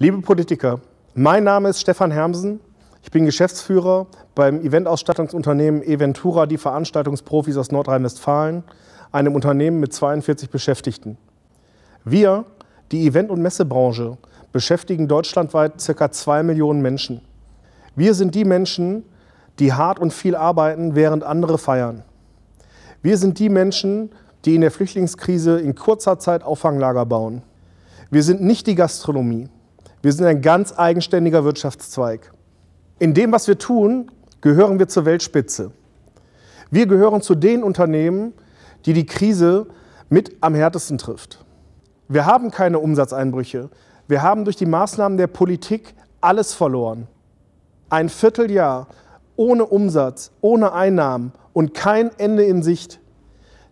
Liebe Politiker, mein Name ist Stefan Hermsen. Ich bin Geschäftsführer beim Eventausstattungsunternehmen Eventura, die Veranstaltungsprofis aus Nordrhein-Westfalen, einem Unternehmen mit 42 Beschäftigten. Wir, die Event- und Messebranche, beschäftigen deutschlandweit ca. 2 Millionen Menschen. Wir sind die Menschen, die hart und viel arbeiten, während andere feiern. Wir sind die Menschen, die in der Flüchtlingskrise in kurzer Zeit Auffanglager bauen. Wir sind nicht die Gastronomie. Wir sind ein ganz eigenständiger Wirtschaftszweig. In dem, was wir tun, gehören wir zur Weltspitze. Wir gehören zu den Unternehmen, die die Krise mit am härtesten trifft. Wir haben keine Umsatzeinbrüche. Wir haben durch die Maßnahmen der Politik alles verloren. Ein Vierteljahr ohne Umsatz, ohne Einnahmen und kein Ende in Sicht.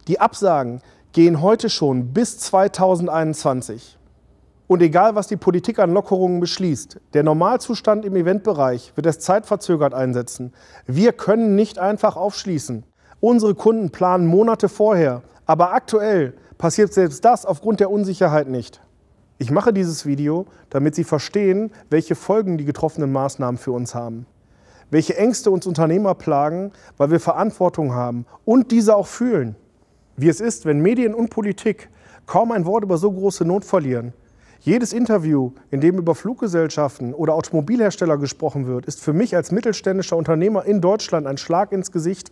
Die Absagen gehen heute schon bis 2021. Und egal, was die Politik an Lockerungen beschließt, der Normalzustand im Eventbereich wird es zeitverzögert einsetzen. Wir können nicht einfach aufschließen. Unsere Kunden planen Monate vorher, aber aktuell passiert selbst das aufgrund der Unsicherheit nicht. Ich mache dieses Video, damit Sie verstehen, welche Folgen die getroffenen Maßnahmen für uns haben, welche Ängste uns Unternehmer plagen, weil wir Verantwortung haben und diese auch fühlen. Wie es ist, wenn Medien und Politik kaum ein Wort über so große Not verlieren jedes Interview, in dem über Fluggesellschaften oder Automobilhersteller gesprochen wird, ist für mich als mittelständischer Unternehmer in Deutschland ein Schlag ins Gesicht.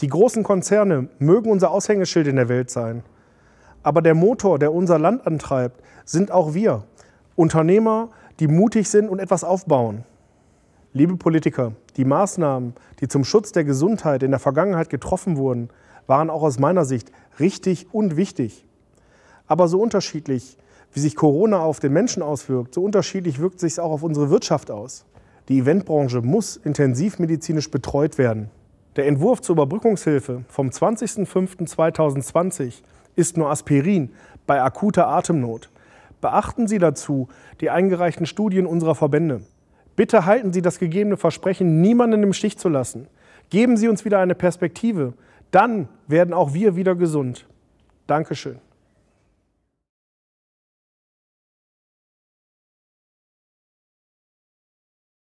Die großen Konzerne mögen unser Aushängeschild in der Welt sein. Aber der Motor, der unser Land antreibt, sind auch wir, Unternehmer, die mutig sind und etwas aufbauen. Liebe Politiker, die Maßnahmen, die zum Schutz der Gesundheit in der Vergangenheit getroffen wurden, waren auch aus meiner Sicht richtig und wichtig. Aber so unterschiedlich wie sich Corona auf den Menschen auswirkt, so unterschiedlich wirkt sich auch auf unsere Wirtschaft aus. Die Eventbranche muss intensivmedizinisch betreut werden. Der Entwurf zur Überbrückungshilfe vom 20.05.2020 ist nur Aspirin bei akuter Atemnot. Beachten Sie dazu die eingereichten Studien unserer Verbände. Bitte halten Sie das gegebene Versprechen, niemanden im Stich zu lassen. Geben Sie uns wieder eine Perspektive. Dann werden auch wir wieder gesund. Dankeschön.